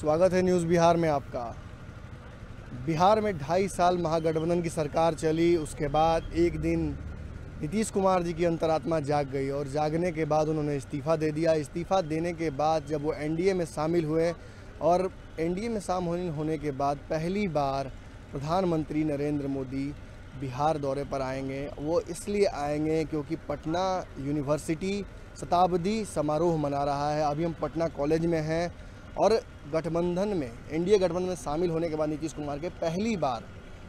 स्वागत है न्यूज़ बिहार में आपका बिहार में ढाई साल महागठबंधन की सरकार चली उसके बाद एक दिन नीतीश कुमार जी की अंतरात्मा जाग गई और जागने के बाद उन्होंने इस्तीफ़ा दे दिया इस्तीफ़ा देने के बाद जब वो एनडीए में शामिल हुए और एनडीए में शामिल होने के बाद पहली बार प्रधानमंत्री नरेंद्र मोदी बिहार दौरे पर आएंगे वो इसलिए आएंगे क्योंकि पटना यूनिवर्सिटी शताब्दी समारोह मना रहा है अभी हम पटना कॉलेज में हैं और गठबंधन में एनडीए गठबंधन में शामिल होने के बाद नीतीश कुमार के पहली बार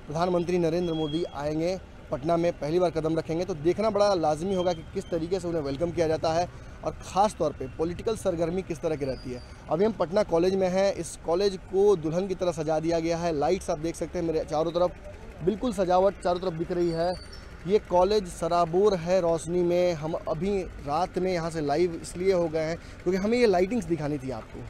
प्रधानमंत्री नरेंद्र मोदी आएंगे पटना में पहली बार कदम रखेंगे तो देखना बड़ा लाजमी होगा कि किस तरीके से उन्हें वेलकम किया जाता है और ख़ास तौर पे पॉलिटिकल सरगर्मी किस तरह की रहती है अभी हम पटना कॉलेज में हैं इस कॉलेज को दुल्हन की तरह सजा दिया गया है लाइट्स आप देख सकते हैं मेरे चारों तरफ बिल्कुल सजावट चारों तरफ बिक रही है ये कॉलेज सराबोर है रोशनी में हम अभी रात में यहाँ से लाइव इसलिए हो गए हैं क्योंकि हमें ये लाइटिंग्स दिखानी थी आपको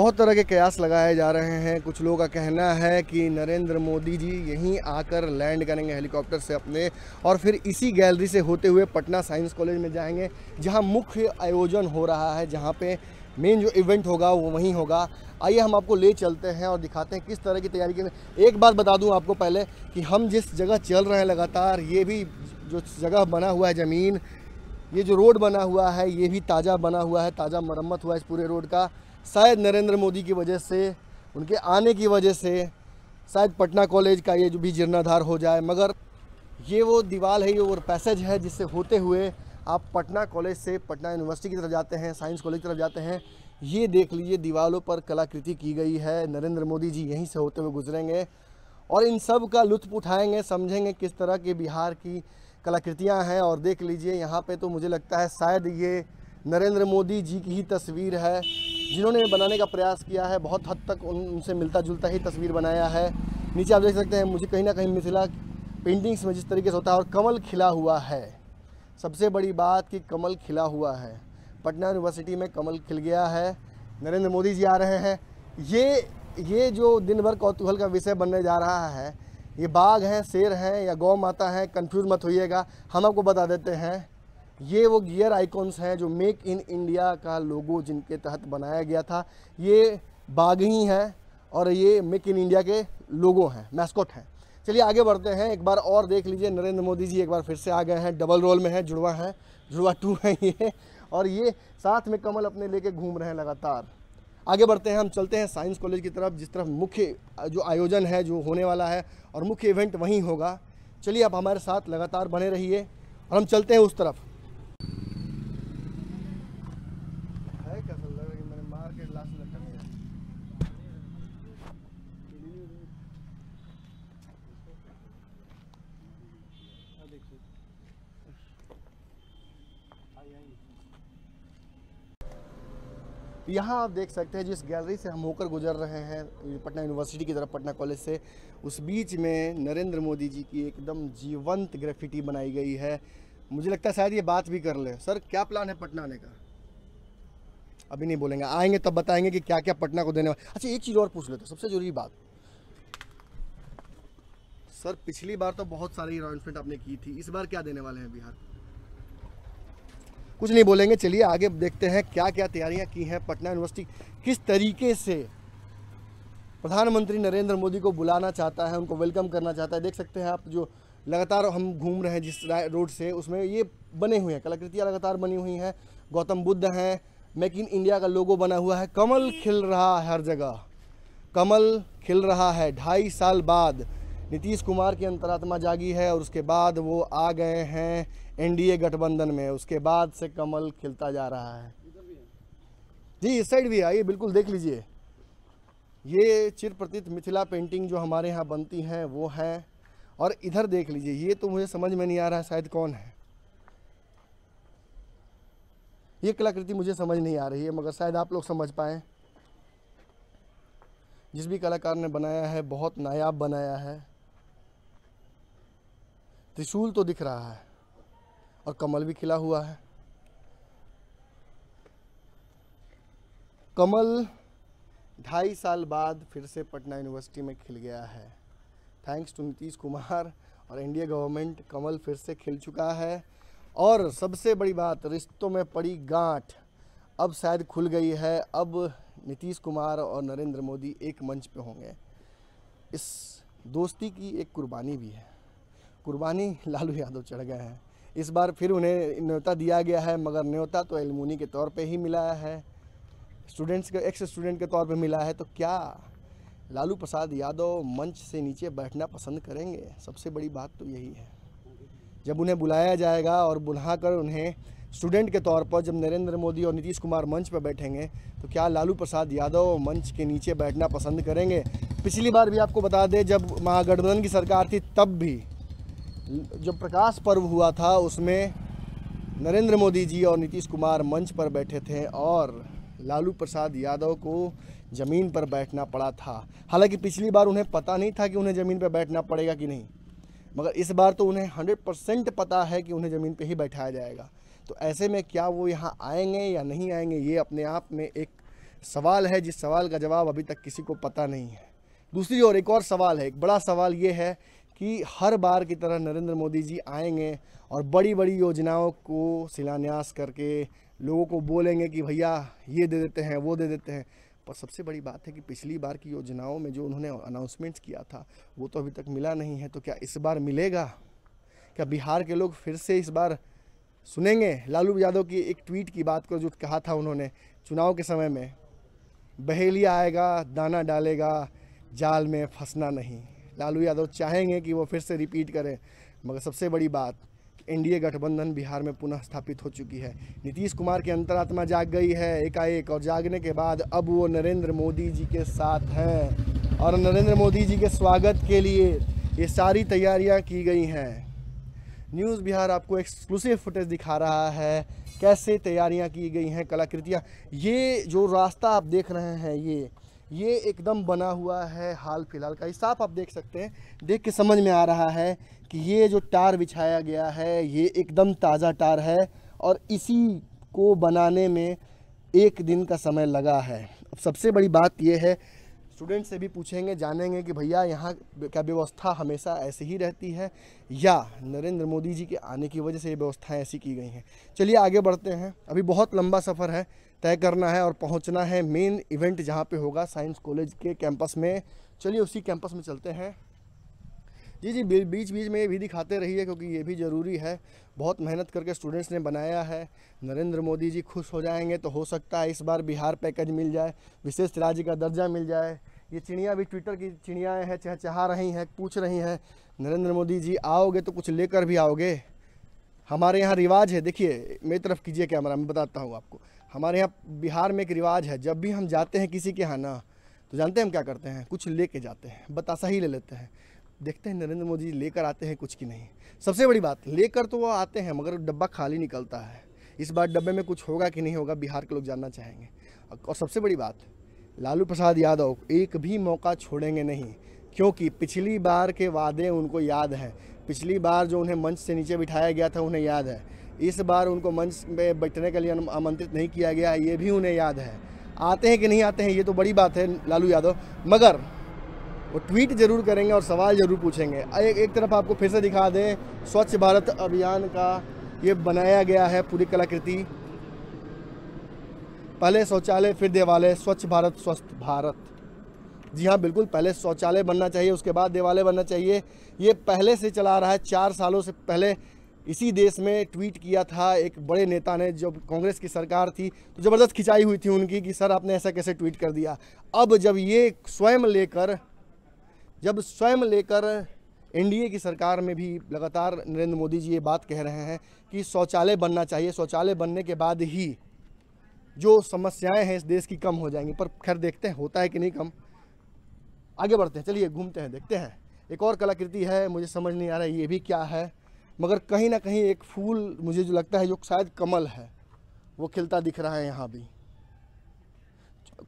बहुत तरह के कयास लगाए जा रहे हैं कुछ लोगों का कहना है कि नरेंद्र मोदी जी यहीं आकर लैंड करेंगे हेलीकॉप्टर से अपने और फिर इसी गैलरी से होते हुए पटना साइंस कॉलेज में जाएंगे जहां मुख्य आयोजन हो रहा है जहां पे मेन जो इवेंट होगा वो वहीं होगा आइए हम आपको ले चलते हैं और दिखाते हैं किस तरह की तैयारी की एक बात बता दूँ आपको पहले कि हम जिस जगह चल रहे हैं लगातार ये भी जो जगह बना हुआ है ज़मीन ये जो रोड बना हुआ है ये भी ताज़ा बना हुआ है ताज़ा मरम्मत हुआ है इस पूरे रोड का शायद नरेंद्र मोदी की वजह से उनके आने की वजह से शायद पटना कॉलेज का ये जो भी जीर्णाधार हो जाए मगर ये वो दीवार है ये वो पैसेज है जिससे होते हुए आप पटना कॉलेज से पटना यूनिवर्सिटी की तरफ जाते हैं साइंस कॉलेज की तरफ जाते हैं ये देख लीजिए दीवारों पर कलाकृति की गई है नरेंद्र मोदी जी यहीं से होते हुए गुजरेंगे और इन सब का लुत्फ उठाएंगे समझेंगे किस तरह के बिहार की कलाकृतियाँ हैं और देख लीजिए यहाँ पे तो मुझे लगता है शायद ये नरेंद्र मोदी जी की ही तस्वीर है जिन्होंने बनाने का प्रयास किया है बहुत हद तक उन उनसे मिलता जुलता ही तस्वीर बनाया है नीचे आप देख सकते हैं मुझे कहीं ना कहीं मिथिला पेंटिंग्स में जिस तरीके से होता है और कमल खिला हुआ है सबसे बड़ी बात कि कमल खिला हुआ है पटना यूनिवर्सिटी में कमल खिल गया है नरेंद्र मोदी जी आ रहे हैं ये ये जो दिन भर कौतूहल का विषय बनने जा रहा है ये बाघ हैं शेर हैं या गौ माता हैं कन्फ्यूज़ मत होइएगा हम आपको बता देते हैं ये वो गियर आइकॉन्स हैं जो मेक इन इंडिया का लोगो जिनके तहत बनाया गया था ये बागही हैं और ये मेक इन इंडिया के लोगो हैं मैस्कॉट हैं चलिए आगे बढ़ते हैं एक बार और देख लीजिए नरेंद्र मोदी जी एक बार फिर से आ गए हैं डबल रोल में हैं जुड़वा हैं जुड़वा टू हैं ये और ये साथ में कमल अपने लेके घूम रहे हैं लगातार आगे बढ़ते हैं हम चलते हैं साइंस कॉलेज की तरफ जिस तरफ मुख्य जो आयोजन है जो होने वाला है और मुख्य इवेंट वहीं होगा चलिए आप हमारे साथ लगातार बने रहिए और हम चलते हैं उस तरफ यहाँ आप देख सकते हैं जिस गैलरी से हम होकर गुजर रहे हैं पटना यूनिवर्सिटी की तरफ पटना कॉलेज से उस बीच में नरेंद्र मोदी जी की एकदम जीवंत ग्रेफिटी बनाई गई है मुझे लगता है शायद ये बात भी कर ले सर क्या प्लान है पटना आने का अभी नहीं बोलेंगे आएंगे तब बताएंगे कि क्या क्या पटना को देने वाले अच्छा एक चीज़ और पूछ लेते सबसे जरूरी बात सर पिछली बार तो बहुत सारी अनाउंसमेंट आपने की थी इस बार क्या देने वाले हैं बिहार को कुछ नहीं बोलेंगे चलिए आगे देखते हैं क्या क्या तैयारियां की हैं पटना यूनिवर्सिटी किस तरीके से प्रधानमंत्री नरेंद्र मोदी को बुलाना चाहता है उनको वेलकम करना चाहता है देख सकते हैं आप जो लगातार हम घूम रहे हैं जिस रोड से उसमें ये बने हुए हैं कलाकृतियाँ लगातार बनी हुई हैं गौतम बुद्ध हैं मेक इन इंडिया का लोगो बना हुआ है कमल खिल रहा है हर जगह कमल खिल रहा है ढाई साल बाद नीतीश कुमार की अंतरात्मा जागी है और उसके बाद वो आ गए हैं एनडीए गठबंधन में उसके बाद से कमल खिलता जा रहा है जी इस साइड भी आइए बिल्कुल देख लीजिए ये चिर प्रतीत मिथिला पेंटिंग जो हमारे यहाँ बनती हैं वो है और इधर देख लीजिए ये तो मुझे समझ में नहीं आ रहा है शायद कौन है ये कलाकृति मुझे समझ नहीं आ रही है मगर शायद आप लोग समझ पाए जिस भी कलाकार ने बनाया है बहुत नायाब बनाया है त्रिशूल तो दिख रहा है और कमल भी खिला हुआ है कमल ढाई साल बाद फिर से पटना यूनिवर्सिटी में खिल गया है थैंक्स टू नीतीश कुमार और इंडिया गवर्नमेंट कमल फिर से खिल चुका है और सबसे बड़ी बात रिश्तों में पड़ी गांठ अब शायद खुल गई है अब नीतीश कुमार और नरेंद्र मोदी एक मंच पे होंगे इस दोस्ती की एक कुर्बानी भी है कुर्बानी लालू यादव चढ़ गए हैं इस बार फिर उन्हें न्योता दिया गया है मगर न्योता तो एलमोनी के तौर पे ही मिला है स्टूडेंट्स के एक्स स्टूडेंट के तौर पे मिला है तो क्या लालू प्रसाद यादव मंच से नीचे बैठना पसंद करेंगे सबसे बड़ी बात तो यही है जब उन्हें बुलाया जाएगा और बुला कर उन्हें स्टूडेंट के तौर पर जब नरेंद्र मोदी और नीतीश कुमार मंच पर बैठेंगे तो क्या लालू प्रसाद यादव मंच के नीचे बैठना पसंद करेंगे पिछली बार भी आपको बता दें जब महागठबंधन की सरकार थी तब भी जो प्रकाश पर्व हुआ था उसमें नरेंद्र मोदी जी और नीतीश कुमार मंच पर बैठे थे और लालू प्रसाद यादव को ज़मीन पर बैठना पड़ा था हालांकि पिछली बार उन्हें पता नहीं था कि उन्हें ज़मीन पर बैठना पड़ेगा कि नहीं मगर इस बार तो उन्हें हंड्रेड परसेंट पता है कि उन्हें ज़मीन पर ही बैठाया जाएगा तो ऐसे में क्या वो यहाँ आएंगे या नहीं आएंगे ये अपने आप में एक सवाल है जिस सवाल का जवाब अभी तक किसी को पता नहीं है दूसरी ओर एक और सवाल है एक बड़ा सवाल ये है कि हर बार की तरह नरेंद्र मोदी जी आएंगे और बड़ी बड़ी योजनाओं को शिलान्यास करके लोगों को बोलेंगे कि भैया ये दे देते हैं वो दे देते हैं पर सबसे बड़ी बात है कि पिछली बार की योजनाओं में जो उन्होंने अनाउंसमेंट्स किया था वो तो अभी तक मिला नहीं है तो क्या इस बार मिलेगा क्या बिहार के लोग फिर से इस बार सुनेंगे लालू यादव की एक ट्वीट की बात को जो कहा था उन्होंने चुनाव के समय में बहेलिया आएगा दाना डालेगा जाल में फंसना नहीं लालू यादव चाहेंगे कि वो फिर से रिपीट करें मगर सबसे बड़ी बात एनडीए गठबंधन बिहार में पुनः स्थापित हो चुकी है नीतीश कुमार की अंतरात्मा जाग गई है एकाएक और जागने के बाद अब वो नरेंद्र मोदी जी के साथ हैं और नरेंद्र मोदी जी के स्वागत के लिए ये सारी तैयारियां की गई हैं न्यूज़ बिहार आपको एक्सक्लूसिव फुटेज दिखा रहा है कैसे तैयारियां की गई हैं कलाकृतियां ये जो रास्ता आप देख रहे हैं ये ये एकदम बना हुआ है हाल फिलहाल का ये साफ आप देख सकते हैं देख के समझ में आ रहा है कि ये जो टार बिछाया गया है ये एकदम ताज़ा टार है और इसी को बनाने में एक दिन का समय लगा है अब सबसे बड़ी बात यह है स्टूडेंट से भी पूछेंगे जानेंगे कि भैया यहाँ क्या व्यवस्था हमेशा ऐसे ही रहती है या नरेंद्र मोदी जी के आने की वजह से ये व्यवस्थाएँ ऐसी की गई हैं चलिए आगे बढ़ते हैं अभी बहुत लंबा सफ़र है तय करना है और पहुंचना है मेन इवेंट जहां पे होगा साइंस कॉलेज के कैंपस में चलिए उसी कैंपस में चलते हैं जी जी बीच बीच में ये भी दिखाते रहिए क्योंकि ये भी ज़रूरी है बहुत मेहनत करके स्टूडेंट्स ने बनाया है नरेंद्र मोदी जी खुश हो जाएंगे तो हो सकता है इस बार बिहार पैकेज मिल जाए विशेष राज्य का दर्जा मिल जाए ये चिड़ियाँ भी ट्विटर की चिड़ियाँ हैं चहचहा रही हैं पूछ रही हैं नरेंद्र मोदी जी आओगे तो कुछ लेकर भी आओगे हमारे यहाँ रिवाज है देखिए मेरी तरफ कीजिए कैमरा मैं बताता हूँ आपको हमारे यहाँ बिहार में एक रिवाज है जब भी हम जाते हैं किसी के यहाँ ना तो जानते हैं हम क्या करते हैं कुछ लेके जाते हैं बताशा ही ले लेते हैं देखते हैं नरेंद्र मोदी लेकर आते हैं कुछ की नहीं सबसे बड़ी बात लेकर तो वो आते हैं मगर डब्बा खाली निकलता है इस बार डब्बे में कुछ होगा कि नहीं होगा बिहार के लोग जानना चाहेंगे और सबसे बड़ी बात लालू प्रसाद यादव एक भी मौका छोड़ेंगे नहीं क्योंकि पिछली बार के वादे उनको याद हैं पिछली बार जो उन्हें मंच से नीचे बिठाया गया था उन्हें याद है इस बार उनको मंच में बैठने के लिए आमंत्रित नहीं किया गया है ये भी उन्हें याद है आते हैं कि नहीं आते हैं ये तो बड़ी बात है लालू यादव मगर वो ट्वीट जरूर करेंगे और सवाल जरूर पूछेंगे एक एक तरफ आपको फिर से दिखा दें स्वच्छ भारत अभियान का ये बनाया गया है पूरी कलाकृति पहले शौचालय फिर देवालय स्वच्छ भारत स्वस्थ भारत जी हाँ बिल्कुल पहले शौचालय बनना चाहिए उसके बाद देवालय बनना चाहिए ये पहले से चला रहा है चार सालों से पहले इसी देश में ट्वीट किया था एक बड़े नेता ने जब कांग्रेस की सरकार थी तो ज़बरदस्त खिंचाई हुई थी उनकी कि सर आपने ऐसा कैसे ट्वीट कर दिया अब जब ये स्वयं लेकर जब स्वयं लेकर एनडीए की सरकार में भी लगातार नरेंद्र मोदी जी ये बात कह रहे हैं कि शौचालय बनना चाहिए शौचालय बनने के बाद ही जो समस्याएं हैं इस देश की कम हो जाएंगी पर खैर देखते हैं होता है कि नहीं कम आगे बढ़ते हैं चलिए घूमते हैं देखते हैं एक और कलाकृति है मुझे समझ नहीं आ रहा है ये भी क्या है मगर कहीं ना कहीं एक फूल मुझे जो लगता है जो शायद कमल है वो खिलता दिख रहा है यहाँ भी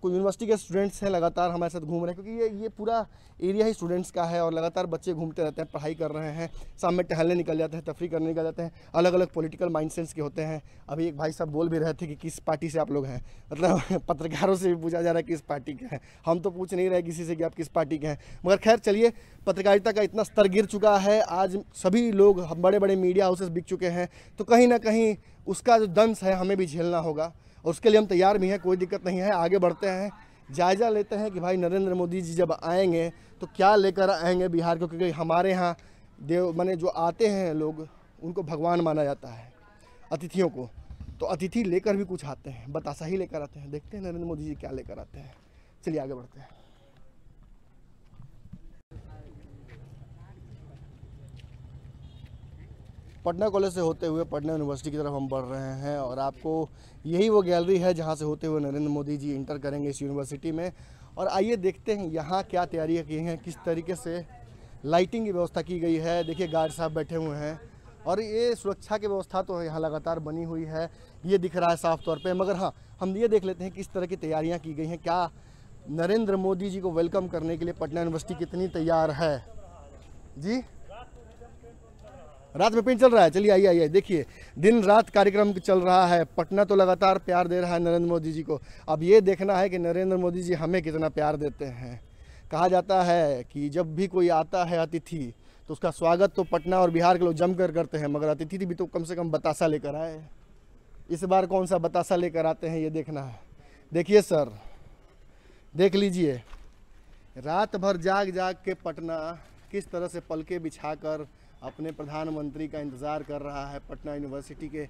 यूनिवर्सिटी के स्टूडेंट्स हैं लगातार हमारे साथ घूम रहे हैं क्योंकि ये ये पूरा एरिया ही स्टूडेंट्स का है और लगातार बच्चे घूमते रहते हैं पढ़ाई कर रहे हैं शाम में टहलने निकल जाते हैं तफरी करने निकल जाते हैं अलग अलग पॉलिटिकल माइंडसेट्स के होते हैं अभी एक भाई साहब बोल भी रहे थे कि किस पार्टी से आप लोग हैं मतलब पत्रकारों से भी पूछा जा रहा है किस पार्टी के हैं हम तो पूछ नहीं रहे किसी से कि आप किस पार्टी के हैं मगर खैर चलिए पत्रकारिता का इतना स्तर गिर चुका है आज सभी लोग बड़े बड़े मीडिया हाउसेस बिक चुके हैं तो कहीं ना कहीं उसका जो दंश है हमें भी झेलना होगा उसके लिए हम तैयार भी हैं कोई दिक्कत नहीं है आगे बढ़ते हैं जायज़ा लेते हैं कि भाई नरेंद्र मोदी जी जब आएंगे तो क्या लेकर आएंगे बिहार को क्योंकि हमारे यहाँ देव माने जो आते हैं लोग उनको भगवान माना जाता है अतिथियों को तो अतिथि लेकर भी कुछ आते हैं बतासा ही लेकर आते हैं देखते हैं नरेंद्र मोदी जी क्या लेकर आते हैं चलिए आगे बढ़ते हैं पटना कॉलेज से होते हुए पटना यूनिवर्सिटी की तरफ हम बढ़ रहे हैं और आपको यही वो गैलरी है जहाँ से होते हुए नरेंद्र मोदी जी इंटर करेंगे इस यूनिवर्सिटी में और आइए देखते हैं यहाँ क्या तैयारियाँ की हैं किस तरीके से लाइटिंग की व्यवस्था की गई है देखिए गार्ड साहब बैठे हुए हैं और ये सुरक्षा की व्यवस्था तो यहाँ लगातार बनी हुई है ये दिख रहा है साफ तौर पे मगर हाँ हम ये देख लेते हैं किस तरह की तैयारियाँ की गई हैं क्या नरेंद्र मोदी जी को वेलकम करने के लिए पटना यूनिवर्सिटी कितनी तैयार है जी रात में पेंट चल रहा है चलिए आइए आइए देखिए दिन रात कार्यक्रम चल रहा है पटना तो लगातार प्यार दे रहा है नरेंद्र मोदी जी को अब ये देखना है कि नरेंद्र मोदी जी हमें कितना प्यार देते हैं कहा जाता है कि जब भी कोई आता है अतिथि तो उसका स्वागत तो पटना और बिहार के लोग जमकर करते हैं मगर अतिथि भी तो कम से कम बतासा लेकर आए इस बार कौन सा बतासा लेकर आते हैं ये देखना है देखिए सर देख लीजिए रात भर जाग जाग के पटना किस तरह से पलके बिछाकर अपने प्रधानमंत्री का इंतज़ार कर रहा है पटना यूनिवर्सिटी के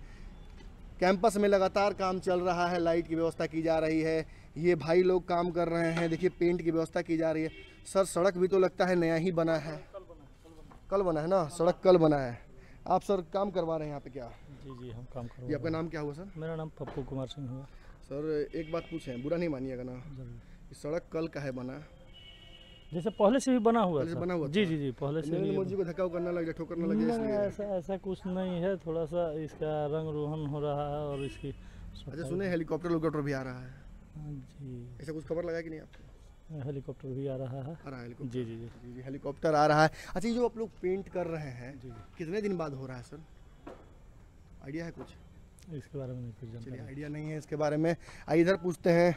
कैंपस में लगातार काम चल रहा है लाइट की व्यवस्था की जा रही है ये भाई लोग काम कर रहे हैं देखिए पेंट की व्यवस्था की जा रही है सर सड़क भी तो लगता है नया ही बना है कल बना है ना सड़क कल बना है आप सर काम करवा रहे हैं यहाँ पे क्या जी जी हम काम करवा आपका नाम क्या हुआ सर मेरा नाम पप्पू कुमार सिंह हुआ सर एक बात पूछें बुरा नहीं मानिएगा ना सड़क कल का है बना जैसे पहले से भी बना हुआ था बना हुआ जी जी जी पहले से भी मोदी को धक्का करना लगे ठोकर ना लगे ऐसा ऐसा कुछ नहीं है थोड़ा सा इसका रंग रोहन हो रहा है और इसकी अच्छा सुने हेलीकॉप्टर हेलीकॉप्टर भी आ रहा है हाँ जी ऐसा कुछ खबर लगा कि नहीं आपको हेलीकॉप्टर भी आ रहा है आ रहा है जी जी जी जी हेलीकॉप्टर आ रहा है अच्छा ये जो आप लोग पेंट कर रहे हैं कितने दिन बाद हो रहा है सर आइडिया है कुछ इसके बारे में नहीं आइडिया नहीं है इसके बारे में आइए इधर पूछते हैं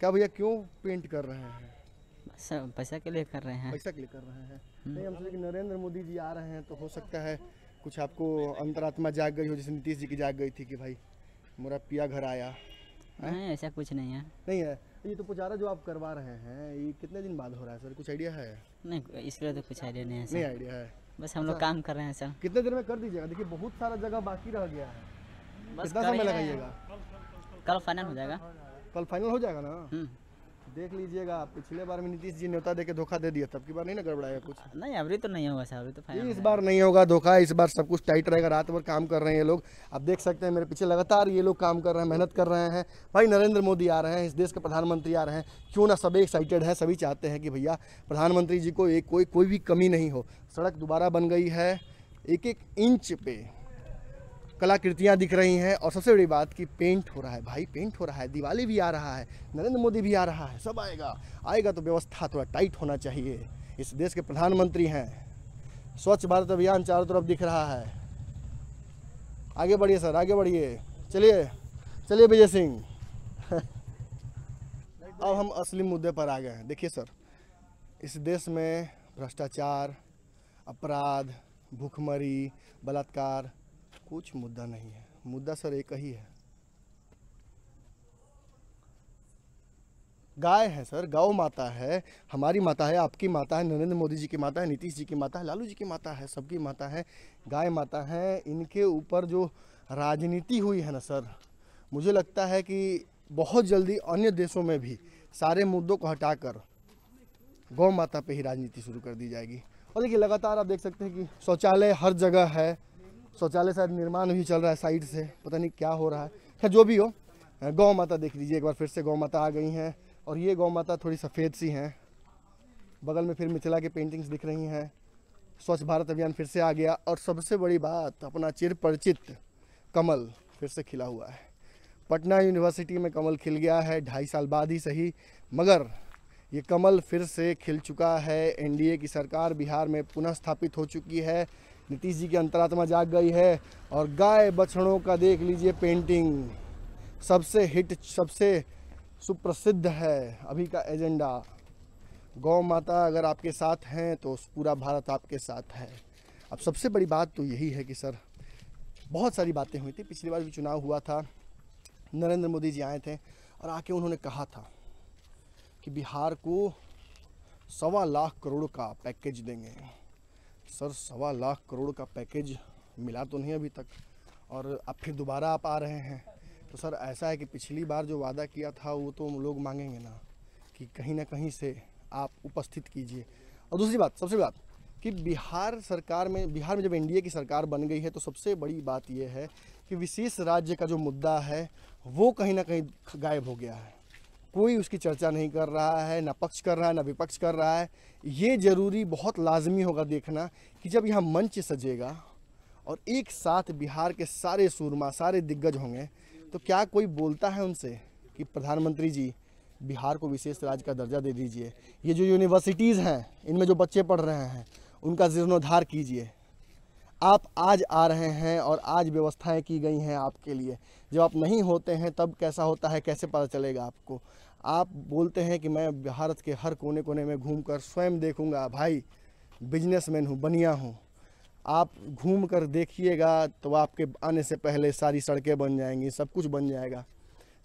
क्या भैया क्यों पेंट कर रहे हैं पैसा के लिए कर रहे हैं पैसा के लिए कर रहे हैं हम्म। नहीं हम सोचे कि नरेंद्र मोदी जी आ रहे हैं तो हो सकता है कुछ आपको अंतरात्मा जाग गई हो जैसे नीतीश जी की जाग गई थी कि भाई मेरा पिया घर आया नहीं ऐसा कुछ नहीं है नहीं है तो ये तो पुजारा जो आप करवा रहे हैं ये कितने दिन बाद हो रहा है सर कुछ आइडिया है नहीं इसके लिए तो कुछ आइडिया नहीं है नहीं आइडिया है बस हम लोग अच्छा। काम कर रहे हैं सर कितने दिन में कर दीजिएगा देखिए बहुत सारा जगह बाकी रह गया है कितना समय लगाइएगा कल फाइनल हो जाएगा कल फाइनल हो जाएगा ना हम्म। देख लीजिएगा पिछले बार में नीतीश जी नेता देके धोखा दे दिया तब की बार नहीं ना गड़बड़ाया कुछ नहीं अभी तो नहीं होगा अभी तो इस बार नहीं होगा धोखा इस बार सब कुछ टाइट रहेगा रात भर काम कर रहे हैं ये लोग आप देख सकते हैं मेरे पीछे लगातार ये लोग काम कर रहे हैं मेहनत कर रहे हैं भाई नरेंद्र मोदी आ रहे हैं इस देश के प्रधानमंत्री आ रहे हैं क्यों ना सभी एक्साइटेड हैं सभी चाहते हैं कि भैया प्रधानमंत्री जी को एक कोई कोई भी कमी नहीं हो सड़क दोबारा बन गई है एक एक इंच पे कलाकृतियाँ दिख रही हैं और सबसे बड़ी बात कि पेंट हो रहा है भाई पेंट हो रहा है दिवाली भी आ रहा है नरेंद्र मोदी भी आ रहा है सब आएगा आएगा तो व्यवस्था थोड़ा टाइट होना चाहिए इस देश के प्रधानमंत्री हैं स्वच्छ भारत अभियान चारों तरफ दिख रहा है आगे बढ़िए सर आगे बढ़िए चलिए चलिए विजय सिंह अब हम असली मुद्दे पर आ गए हैं देखिए सर इस देश में भ्रष्टाचार अपराध भूखमरी बलात्कार कुछ मुद्दा नहीं है मुद्दा सर एक ही है गाय है सर गौ माता है हमारी माता है आपकी माता है नरेंद्र मोदी जी की माता है नीतीश जी की माता है लालू जी की माता है सबकी माता है गाय माता है इनके ऊपर जो राजनीति हुई है ना सर मुझे लगता है कि बहुत जल्दी अन्य देशों में भी सारे मुद्दों को हटाकर गौ माता पे ही राजनीति शुरू कर दी जाएगी और देखिए लगातार आप देख सकते हैं कि शौचालय हर जगह है शौचालय शायद निर्माण भी चल रहा है साइड से पता नहीं क्या हो रहा है खैर जो भी हो गौ माता देख लीजिए एक बार फिर से गौ माता आ गई हैं और ये गौ माता थोड़ी सफ़ेद सी हैं बगल में फिर मिथिला के पेंटिंग्स दिख रही हैं स्वच्छ भारत अभियान फिर से आ गया और सबसे बड़ी बात अपना चिर परिचित कमल फिर से खिला हुआ है पटना यूनिवर्सिटी में कमल खिल गया है ढाई साल बाद ही सही मगर ये कमल फिर से खिल चुका है एनडीए की सरकार बिहार में पुनः स्थापित हो चुकी है नीतीश जी की अंतरात्मा जाग गई है और गाय बछड़ों का देख लीजिए पेंटिंग सबसे हिट सबसे सुप्रसिद्ध है अभी का एजेंडा गौ माता अगर आपके साथ हैं तो पूरा भारत आपके साथ है अब सबसे बड़ी बात तो यही है कि सर बहुत सारी बातें हुई थी पिछली बार भी चुनाव हुआ था नरेंद्र मोदी जी आए थे और आके उन्होंने कहा था कि बिहार को सवा लाख करोड़ का पैकेज देंगे सर सवा लाख करोड़ का पैकेज मिला तो नहीं अभी तक और अब फिर दोबारा आप आ रहे हैं तो सर ऐसा है कि पिछली बार जो वादा किया था वो तो लोग मांगेंगे ना कि कहीं ना कहीं से आप उपस्थित कीजिए और दूसरी बात सबसे बात कि बिहार सरकार में बिहार में जब एनडीए की सरकार बन गई है तो सबसे बड़ी बात यह है कि विशेष राज्य का जो मुद्दा है वो कहीं ना कहीं गायब हो गया है कोई उसकी चर्चा नहीं कर रहा है ना पक्ष कर रहा है ना विपक्ष कर रहा है ये ज़रूरी बहुत लाजमी होगा देखना कि जब यहाँ मंच सजेगा और एक साथ बिहार के सारे सूरमा सारे दिग्गज होंगे तो क्या कोई बोलता है उनसे कि प्रधानमंत्री जी बिहार को विशेष राज्य का दर्जा दे दीजिए ये जो यूनिवर्सिटीज़ हैं इनमें जो बच्चे पढ़ रहे हैं उनका जीर्णोद्धार कीजिए आप आज आ रहे हैं और आज व्यवस्थाएं की गई हैं आपके लिए जब आप नहीं होते हैं तब कैसा होता है कैसे पता चलेगा आपको आप बोलते हैं कि मैं भारत के हर कोने कोने में घूम कर स्वयं देखूँगा भाई बिजनेसमैन हूँ बनिया हूँ आप घूम कर देखिएगा तो आपके आने से पहले सारी सड़कें बन जाएंगी सब कुछ बन जाएगा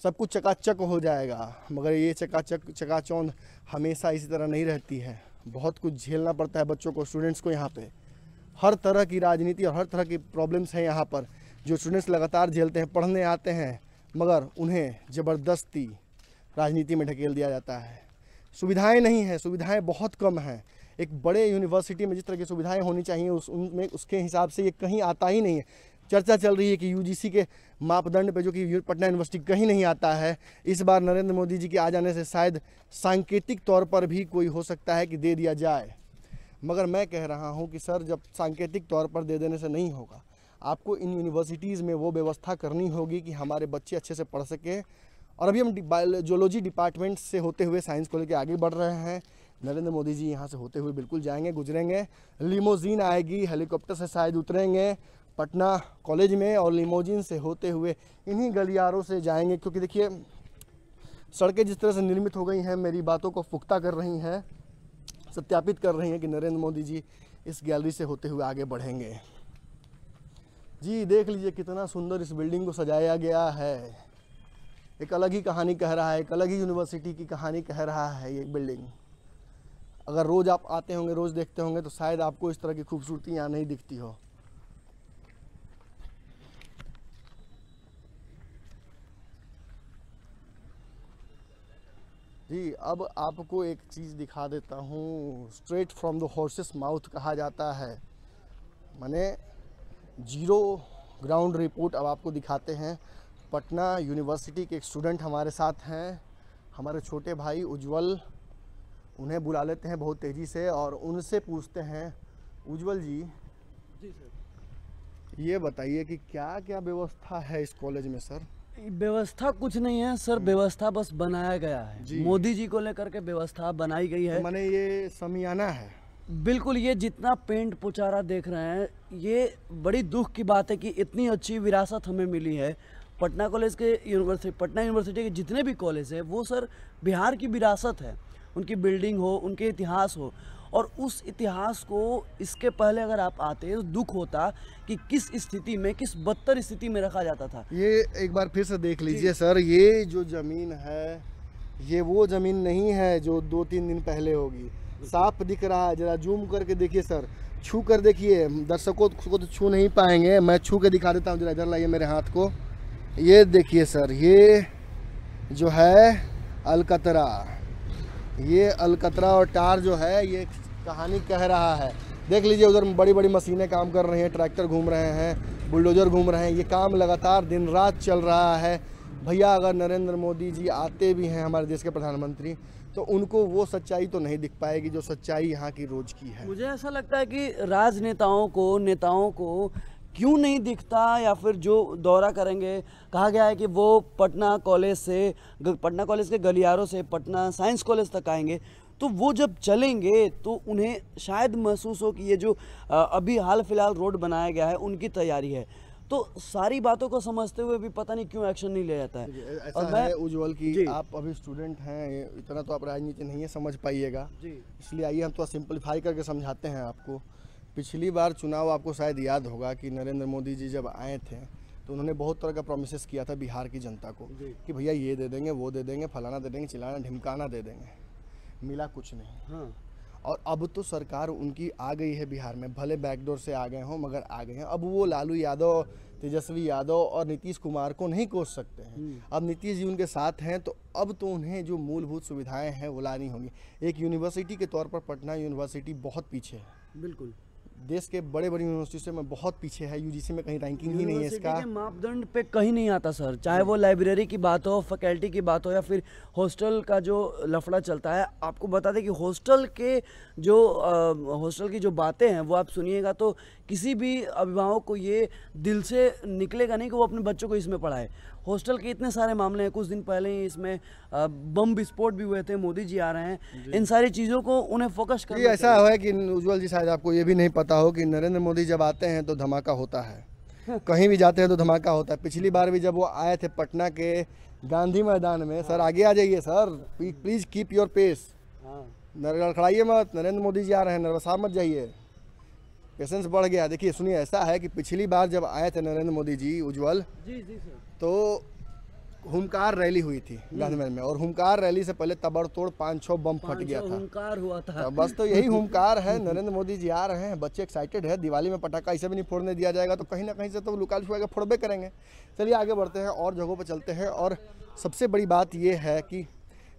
सब कुछ चकाचक हो जाएगा मगर ये चकाचक चकाचौंध हमेशा इसी तरह नहीं रहती है बहुत कुछ झेलना पड़ता है बच्चों को स्टूडेंट्स को यहाँ पे हर तरह की राजनीति और हर तरह की प्रॉब्लम्स हैं यहाँ पर जो स्टूडेंट्स लगातार झेलते हैं पढ़ने आते हैं मगर उन्हें ज़बरदस्ती राजनीति में ढकेल दिया जाता है सुविधाएं नहीं हैं सुविधाएं बहुत कम हैं एक बड़े यूनिवर्सिटी में जिस तरह की सुविधाएं होनी चाहिए उस उनमें उसके हिसाब से ये कहीं आता ही नहीं है चर्चा चल रही है कि यूजीसी के मापदंड पे जो कि पटना यूनिवर्सिटी कहीं नहीं आता है इस बार नरेंद्र मोदी जी के आ जाने से शायद सांकेतिक तौर पर भी कोई हो सकता है कि दे दिया जाए मगर मैं कह रहा हूँ कि सर जब सांकेतिक तौर पर दे देने से नहीं होगा आपको इन यूनिवर्सिटीज़ में वो व्यवस्था करनी होगी कि हमारे बच्चे अच्छे से पढ़ सकें और अभी हम बायोलॉजी डिपार्टमेंट से होते हुए साइंस को लेकर आगे बढ़ रहे हैं नरेंद्र मोदी जी यहाँ से होते हुए बिल्कुल जाएंगे गुजरेंगे लिमोजीन आएगी हेलीकॉप्टर से शायद उतरेंगे पटना कॉलेज में और लिमोजीन से होते हुए इन्हीं गलियारों से जाएंगे क्योंकि देखिए सड़कें जिस तरह से निर्मित हो गई हैं मेरी बातों को पुख्ता कर रही हैं सत्यापित कर रही हैं कि नरेंद्र मोदी जी इस गैलरी से होते हुए आगे बढ़ेंगे जी देख लीजिए कितना सुंदर इस बिल्डिंग को सजाया गया है एक अलग ही कहानी कह रहा है एक अलग ही यूनिवर्सिटी की कहानी कह रहा है ये बिल्डिंग अगर रोज़ आप आते होंगे रोज़ देखते होंगे तो शायद आपको इस तरह की खूबसूरती यहाँ नहीं दिखती हो जी अब आपको एक चीज़ दिखा देता हूँ straight from the horse's mouth कहा जाता है मैंने जीरो ग्राउंड रिपोर्ट अब आपको दिखाते हैं पटना यूनिवर्सिटी के एक स्टूडेंट हमारे साथ हैं हमारे छोटे भाई उज्जवल उन्हें बुला लेते हैं बहुत तेज़ी से और उनसे पूछते हैं उज्जवल जी जी सर ये बताइए कि क्या क्या व्यवस्था है इस कॉलेज में सर व्यवस्था कुछ नहीं है सर हम्म। व्यवस्था बस बनाया गया है मोदी जी को लेकर के व्यवस्था बनाई गई है तो मैंने ये समियाना है बिल्कुल ये जितना पेंट पुचारा देख रहे हैं ये बड़ी दुख की बात है कि इतनी अच्छी विरासत हमें मिली है पटना कॉलेज के यूनिवर्सिटी पटना यूनिवर्सिटी के जितने भी कॉलेज हैं वो सर बिहार की विरासत है उनकी बिल्डिंग हो उनके इतिहास हो और उस इतिहास को इसके पहले अगर आप आते तो दुख होता कि किस स्थिति में किस बदतर स्थिति में रखा जाता था ये एक बार फिर से देख लीजिए सर ये जो ज़मीन है ये वो ज़मीन नहीं है जो दो तीन दिन पहले होगी साफ दिख रहा है ज़रा जूम करके देखिए सर छू कर देखिए दर्शकों को तो छू नहीं पाएंगे मैं छू के दिखा देता हूँ जरा इधर लाइए मेरे हाथ को ये देखिए सर ये जो है अलकतरा ये अलकतरा और टार जो है ये कहानी कह रहा है देख लीजिए उधर बड़ी बड़ी मशीनें काम कर रही हैं ट्रैक्टर घूम रहे हैं बुलडोजर घूम रहे हैं ये काम लगातार दिन रात चल रहा है भैया अगर नरेंद्र मोदी जी आते भी हैं हमारे देश के प्रधानमंत्री तो उनको वो सच्चाई तो नहीं दिख पाएगी जो सच्चाई यहाँ की रोज की है मुझे ऐसा लगता है कि राजनेताओं को नेताओं को क्यों नहीं दिखता या फिर जो दौरा करेंगे कहा गया है कि वो पटना कॉलेज से पटना कॉलेज के गलियारों से पटना साइंस कॉलेज तक आएंगे तो वो जब चलेंगे तो उन्हें शायद महसूस हो कि ये जो अभी हाल फिलहाल रोड बनाया गया है उनकी तैयारी है तो सारी बातों को समझते हुए भी पता नहीं क्यों एक्शन नहीं लिया जाता है ऐसा और मैं उज्जवल की आप अभी स्टूडेंट हैं इतना तो आप राजनीति नहीं है समझ पाइएगा इसलिए आइए हम तो सिंपलीफाई करके समझाते हैं आपको पिछली बार चुनाव आपको शायद याद होगा कि नरेंद्र मोदी जी जब आए थे तो उन्होंने बहुत तरह का प्रोमिस किया था बिहार की जनता को कि भैया ये दे देंगे वो दे देंगे फलाना दे देंगे चिलाना ढिमकाना दे देंगे मिला कुछ नहीं हाँ। और अब तो सरकार उनकी आ गई है बिहार में भले बैकडोर से आ गए हों मगर आ गए हैं अब वो लालू यादव तेजस्वी यादव और नीतीश कुमार को नहीं कोस सकते हैं हम्म। अब नीतीश जी उनके साथ हैं तो अब तो उन्हें जो मूलभूत सुविधाएं हैं वो लानी होंगी एक यूनिवर्सिटी के तौर पर पटना यूनिवर्सिटी बहुत पीछे है बिल्कुल देश के बड़े बड़ी यूनिवर्सिटी से मैं बहुत पीछे है यूजीसी में कहीं रैंकिंग ही नहीं है इसका मापदंड पे कहीं नहीं आता सर चाहे वो लाइब्रेरी की बात हो फैकल्टी की बात हो या फिर हॉस्टल का जो लफड़ा चलता है आपको बता दें कि हॉस्टल के जो हॉस्टल की जो बातें हैं वो आप सुनिएगा तो किसी भी अभिभावक को ये दिल से निकलेगा नहीं कि वो अपने बच्चों को इसमें पढ़ाए हॉस्टल के इतने सारे मामले हैं कुछ दिन पहले ही इसमें बम विस्फोट भी हुए थे मोदी जी आ रहे हैं इन सारी चीज़ों को उन्हें फोकस कर ऐसा है कि उज्ज्वल जी शायद आपको ये भी नहीं पता हो कि नरेंद्र मोदी जब आते हैं तो धमाका होता है कहीं भी जाते हैं तो धमाका होता है पिछली बार भी जब वो आए थे पटना के गांधी मैदान में सर आगे आ जाइए sir please keep your pace लड़खड़ाइए मत नरेंद्र मोदी जी आ रहे हैं नरवसा मत जाइए पेशेंस बढ़ गया देखिए सुनिए ऐसा है कि पिछली बार जब आए थे नरेंद्र मोदी जी उज्जवल जी जी सर तो हुमकार रैली हुई थी हम्म। गांधीनगर में और हुमकार रैली से पहले तबड़तोड़ पाँच छः बम फट गया था हुमकार हुआ था तो बस तो यही हुमकार है हम्म। नरेंद्र मोदी जी आ रहे हैं बच्चे एक्साइटेड है दिवाली में पटाखा इसे भी नहीं फोड़ने दिया जाएगा तो कहीं ना कहीं से तो लुकाल छुआ फोड़बे करेंगे चलिए आगे बढ़ते हैं और जगहों पर चलते हैं और सबसे बड़ी बात ये है कि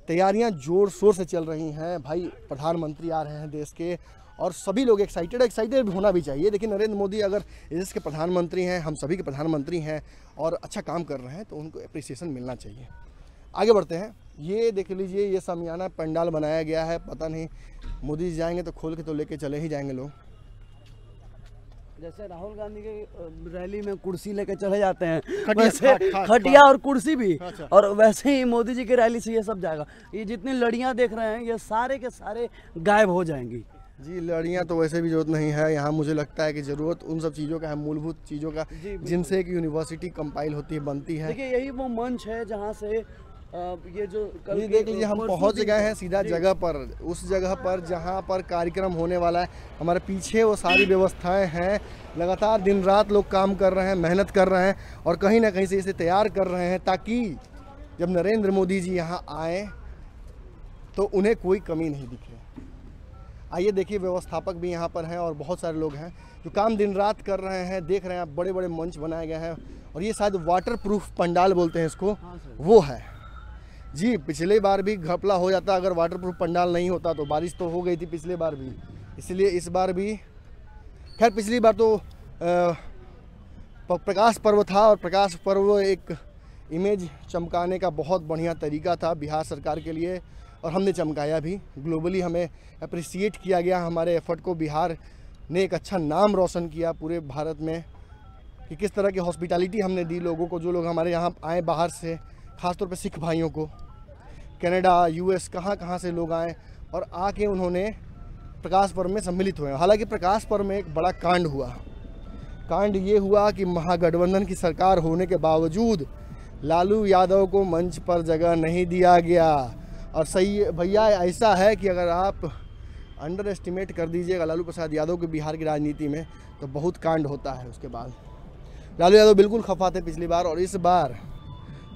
तैयारियां जोर शोर से चल रही हैं भाई प्रधानमंत्री आ रहे हैं देश के और सभी लोग एक्साइटेड एक्साइटेड होना भी चाहिए लेकिन नरेंद्र मोदी अगर देश के प्रधानमंत्री हैं हम सभी के प्रधानमंत्री हैं और अच्छा काम कर रहे हैं तो उनको अप्रिसिएशन मिलना चाहिए आगे बढ़ते हैं ये देख लीजिए ये सामियाना पंडाल बनाया गया है पता नहीं मोदी जी जाएंगे तो खोल के तो लेके चले ही जाएंगे लोग जैसे राहुल गांधी के रैली में कुर्सी लेके चले जाते हैं वैसे खटिया और कुर्सी भी अच्छा। और वैसे ही मोदी जी की रैली से ये सब जाएगा ये जितनी लड़ियां देख रहे हैं ये सारे के सारे गायब हो जाएंगी जी लड़ियाँ तो वैसे भी जरूरत नहीं है यहाँ मुझे लगता है कि ज़रूरत उन सब चीज़ों का है मूलभूत चीज़ों का जिनसे एक यूनिवर्सिटी कंपाइल होती है बनती है देखिए यही वो मंच है जहाँ से ये जो कल ये देख लीजिए हम पहुँच गए हैं सीधा जगह पर उस जगह पर जहाँ पर कार्यक्रम होने वाला है हमारे पीछे वो सारी व्यवस्थाएँ हैं लगातार दिन रात लोग काम कर रहे हैं मेहनत कर रहे हैं और कहीं ना कहीं से इसे तैयार कर रहे हैं ताकि जब नरेंद्र मोदी जी यहाँ आए तो उन्हें कोई कमी नहीं दिखे आइए देखिए व्यवस्थापक भी यहाँ पर हैं और बहुत सारे लोग हैं जो काम दिन रात कर रहे हैं देख रहे हैं आप बड़े बड़े मंच बनाए गए हैं और ये शायद वाटर प्रूफ पंडाल बोलते हैं इसको हाँ, वो है जी पिछले बार भी घपला हो जाता अगर वाटर प्रूफ पंडाल नहीं होता तो बारिश तो हो गई थी पिछले बार भी इसलिए इस बार भी खैर पिछली बार तो प्रकाश पर्व था और प्रकाश पर्व एक इमेज चमकाने का बहुत बढ़िया तरीका था बिहार सरकार के लिए और हमने चमकाया भी ग्लोबली हमें अप्रिसिएट किया गया हमारे एफर्ट को बिहार ने एक अच्छा नाम रोशन किया पूरे भारत में कि किस तरह की हॉस्पिटैलिटी हमने दी लोगों को जो लोग हमारे यहाँ आए बाहर से ख़ासतौर पर सिख भाइयों को कनाडा यूएस कहाँ कहाँ से लोग आए और आके उन्होंने प्रकाश पर्व में सम्मिलित हुए हालांकि प्रकाश पर्व में एक बड़ा कांड हुआ कांड ये हुआ कि महागठबंधन की सरकार होने के बावजूद लालू यादव को मंच पर जगह नहीं दिया गया और सही भैया ऐसा है कि अगर आप अंडर एस्टिमेट कर दीजिएगा लालू प्रसाद यादव के बिहार की राजनीति में तो बहुत कांड होता है उसके बाद लालू यादव बिल्कुल खफा थे पिछली बार और इस बार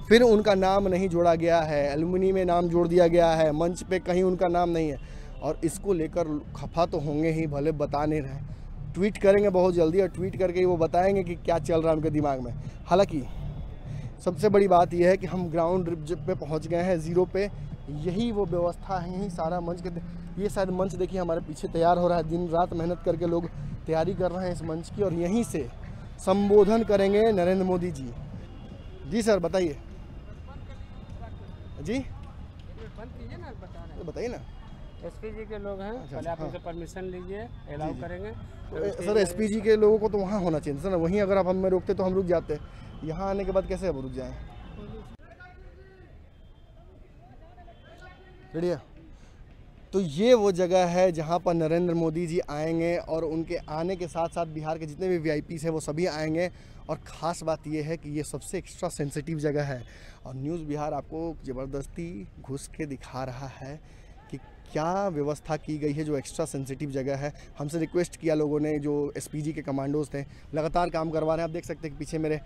फिर उनका नाम नहीं जोड़ा गया है एलुमिनी में नाम जोड़ दिया गया है मंच पे कहीं उनका नाम नहीं है और इसको लेकर खफा तो होंगे ही भले बता नहीं रहे ट्वीट करेंगे बहुत जल्दी और ट्वीट करके वो बताएंगे कि क्या चल रहा है उनके दिमाग में हालांकि सबसे बड़ी बात यह है कि हम ग्राउंड पे पहुंच गए हैं ज़ीरो पे यही वो व्यवस्था है यही सारा मंच के ये शायद मंच देखिए हमारे पीछे तैयार हो रहा है दिन रात मेहनत करके लोग तैयारी कर रहे हैं इस मंच की और यहीं से संबोधन करेंगे नरेंद्र मोदी जी जी सर बताइए जी तो बताइए ना एस जी के लोग हैं अच्छा, पहले आप हाँ। उनसे परमिशन लीजिए अलाउ करेंगे तो सर एस जी के लोगों को तो वहाँ होना चाहिए सर वहीं अगर आप हमें रोकते तो हम रुक जाते यहाँ आने के बाद कैसे अब रुक जाएँ बढ़िया तो ये वो जगह है जहाँ पर नरेंद्र मोदी जी आएंगे और उनके आने के साथ साथ बिहार के जितने भी वी हैं वो सभी आएंगे और ख़ास बात ये है कि ये सबसे एक्स्ट्रा सेंसिटिव जगह है और न्यूज़ बिहार आपको ज़बरदस्ती घुस के दिखा रहा है कि क्या व्यवस्था की गई है जो एक्स्ट्रा सेंसिटिव जगह है हमसे रिक्वेस्ट किया लोगों ने जो एस के कमांडोज थे लगातार काम करवा रहे हैं आप देख सकते हैं कि पीछे मेरे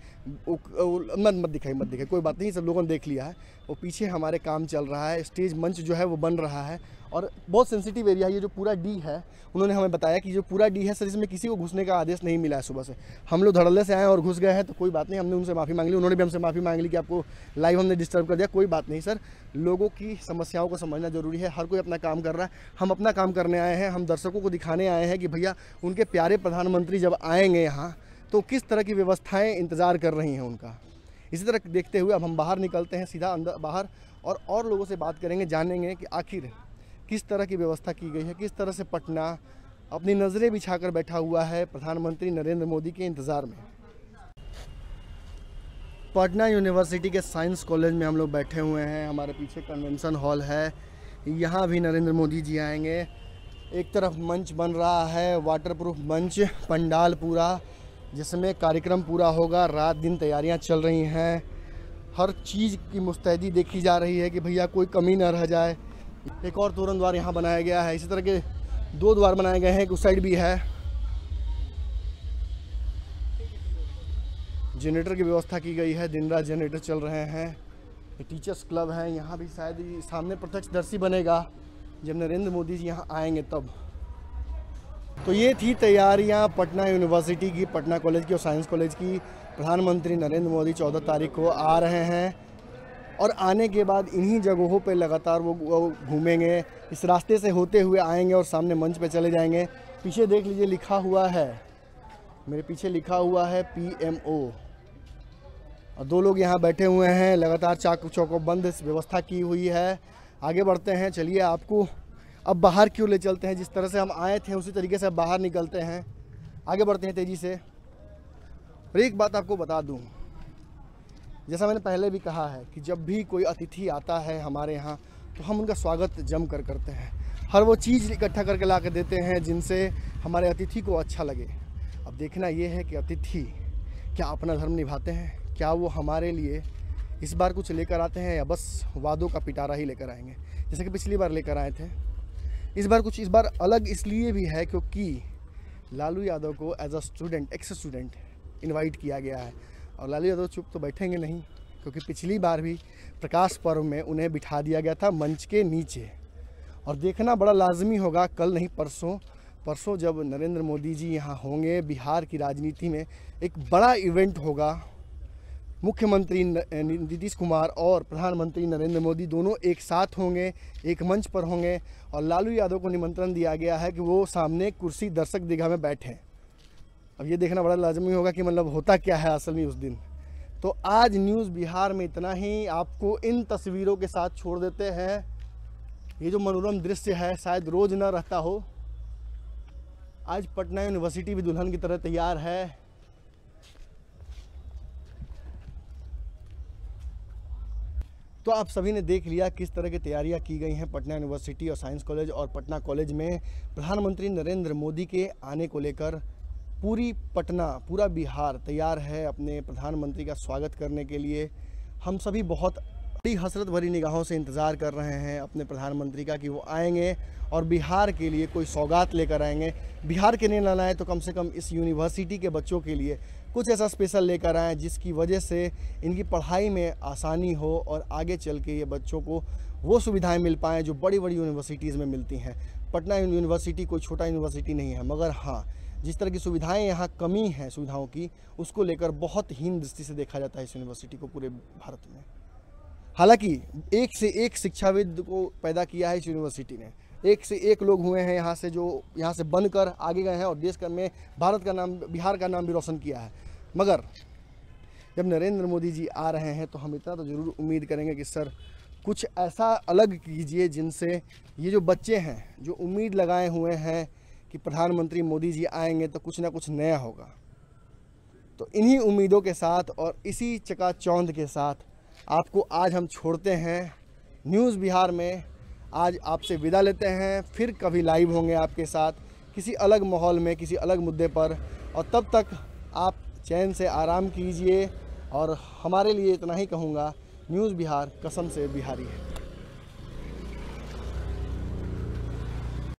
उक, मत मत दिखाई मत दिखाई कोई बात नहीं सब लोगों ने देख लिया है और पीछे हमारे काम चल रहा है स्टेज मंच जो है वो बन रहा है और बहुत सेंसिटिव एरिया है ये जो पूरा डी है उन्होंने हमें बताया कि जो पूरा डी है सर इसमें किसी को घुसने का आदेश नहीं मिला है सुबह से हम लोग धड़ल्ले से आए और घुस गए हैं तो कोई बात नहीं हमने उनसे माफ़ी मांग ली उन्होंने भी हमसे माफ़ी मांग ली कि आपको लाइव हमने डिस्टर्ब कर दिया कोई बात नहीं सर लोगों की समस्याओं को समझना ज़रूरी है हर कोई अपना काम कर रहा है हम अपना काम करने आए हैं हम दर्शकों को दिखाने आए हैं कि भैया उनके प्यारे प्रधानमंत्री जब आएंगे यहाँ तो किस तरह की व्यवस्थाएँ इंतज़ार कर रही हैं उनका इसी तरह देखते हुए अब हम बाहर निकलते हैं सीधा अंदर बाहर और और लोगों से बात करेंगे जानेंगे कि आखिर किस तरह की व्यवस्था की गई है किस तरह से पटना अपनी नज़रें बिछाकर बैठा हुआ है प्रधानमंत्री नरेंद्र मोदी के इंतज़ार में पटना यूनिवर्सिटी के साइंस कॉलेज में हम लोग बैठे हुए हैं हमारे पीछे कन्वेंशन हॉल है यहाँ भी नरेंद्र मोदी जी आएंगे एक तरफ मंच बन रहा है वाटर प्रूफ मंच पंडाल पूरा जिसमें कार्यक्रम पूरा होगा रात दिन तैयारियां चल रही हैं हर चीज़ की मुस्तैदी देखी जा रही है कि भैया कोई कमी ना रह जाए एक और तोरण द्वार यहाँ बनाया गया है इसी तरह के दो द्वार बनाए गए हैं एक उस साइड भी है जनरेटर की व्यवस्था की गई है दिन रात जनरेटर चल रहे हैं टीचर्स क्लब है यहाँ भी शायद सामने प्रत्यक्षदर्शी बनेगा जब नरेंद्र मोदी जी यहाँ आएंगे तब तो ये थी तैयारियां पटना यूनिवर्सिटी की पटना कॉलेज की और साइंस कॉलेज की प्रधानमंत्री नरेंद्र मोदी चौदह तारीख को आ रहे हैं और आने के बाद इन्हीं जगहों पर लगातार वो घूमेंगे इस रास्ते से होते हुए आएंगे और सामने मंच पर चले जाएंगे पीछे देख लीजिए लिखा हुआ है मेरे पीछे लिखा हुआ है पीएमओ और दो लोग यहाँ बैठे हुए हैं लगातार चाक चौको बंद व्यवस्था की हुई है आगे बढ़ते हैं चलिए आपको अब बाहर क्यों ले चलते हैं जिस तरह से हम आए थे उसी तरीके से अब बाहर निकलते हैं आगे बढ़ते हैं तेज़ी से और एक बात आपको बता दूँ जैसा मैंने पहले भी कहा है कि जब भी कोई अतिथि आता है हमारे यहाँ तो हम उनका स्वागत जम कर करते हैं हर वो चीज़ इकट्ठा करके ला कर देते हैं जिनसे हमारे अतिथि को अच्छा लगे अब देखना ये है कि अतिथि क्या अपना धर्म निभाते हैं क्या वो हमारे लिए इस बार कुछ लेकर आते हैं या बस वादों का पिटारा ही लेकर आएंगे जैसे कि पिछली बार लेकर आए थे इस बार कुछ इस बार अलग इसलिए भी है क्योंकि लालू यादव को as a student ex student invite किया गया है और लालू यादव चुप तो बैठेंगे नहीं क्योंकि पिछली बार भी प्रकाश पर्व में उन्हें बिठा दिया गया था मंच के नीचे और देखना बड़ा लाजमी होगा कल नहीं परसों परसों जब नरेंद्र मोदी जी यहाँ होंगे बिहार की राजनीति में एक बड़ा इवेंट होगा मुख्यमंत्री नीतीश कुमार और प्रधानमंत्री नरेंद्र मोदी दोनों एक साथ होंगे एक मंच पर होंगे और लालू यादव को निमंत्रण दिया गया है कि वो सामने कुर्सी दर्शक दीघा में बैठें अब ये देखना बड़ा लाजमी होगा कि मतलब होता क्या है असल में उस दिन तो आज न्यूज़ बिहार में इतना ही आपको इन तस्वीरों के साथ छोड़ देते हैं ये जो मनोरम दृश्य है शायद रोज़ ना रहता हो आज पटना यूनिवर्सिटी भी दुल्हन की तरह तैयार है तो आप सभी ने देख लिया किस तरह की तैयारियां की गई हैं पटना यूनिवर्सिटी और साइंस कॉलेज और पटना कॉलेज में प्रधानमंत्री नरेंद्र मोदी के आने को लेकर पूरी पटना पूरा बिहार तैयार है अपने प्रधानमंत्री का स्वागत करने के लिए हम सभी बहुत बड़ी हसरत भरी निगाहों से इंतज़ार कर रहे हैं अपने प्रधानमंत्री का कि वो आएंगे और बिहार के लिए कोई सौगात लेकर आएंगे बिहार के लिए लाना है तो कम से कम इस यूनिवर्सिटी के बच्चों के लिए कुछ ऐसा स्पेशल लेकर आएँ जिसकी वजह से इनकी पढ़ाई में आसानी हो और आगे चल के ये बच्चों को वो सुविधाएं मिल पाएँ जो बड़ी बड़ी यूनिवर्सिटीज़ में मिलती हैं पटना यूनिवर्सिटी कोई छोटा यूनिवर्सिटी नहीं है मगर हाँ जिस तरह की सुविधाएं यहाँ कमी हैं सुविधाओं की उसको लेकर बहुत हीन दृष्टि से देखा जाता है इस यूनिवर्सिटी को पूरे भारत में हालांकि एक से एक शिक्षाविद को पैदा किया है इस यूनिवर्सिटी ने एक से एक लोग हुए हैं यहाँ से जो यहाँ से बनकर आगे गए हैं और देश का में भारत का नाम बिहार का नाम भी रोशन किया है मगर जब नरेंद्र मोदी जी आ रहे हैं तो हम इतना तो ज़रूर उम्मीद करेंगे कि सर कुछ ऐसा अलग कीजिए जिनसे ये जो बच्चे हैं जो उम्मीद लगाए हुए हैं कि प्रधानमंत्री मोदी जी आएंगे तो कुछ ना कुछ नया होगा तो इन्हीं उम्मीदों के साथ और इसी चकाचौंध के साथ आपको आज हम छोड़ते हैं न्यूज़ बिहार में आज आपसे विदा लेते हैं फिर कभी लाइव होंगे आपके साथ किसी अलग माहौल में किसी अलग मुद्दे पर और तब तक आप चैन से आराम कीजिए और हमारे लिए इतना ही कहूँगा न्यूज़ बिहार कसम से बिहारी है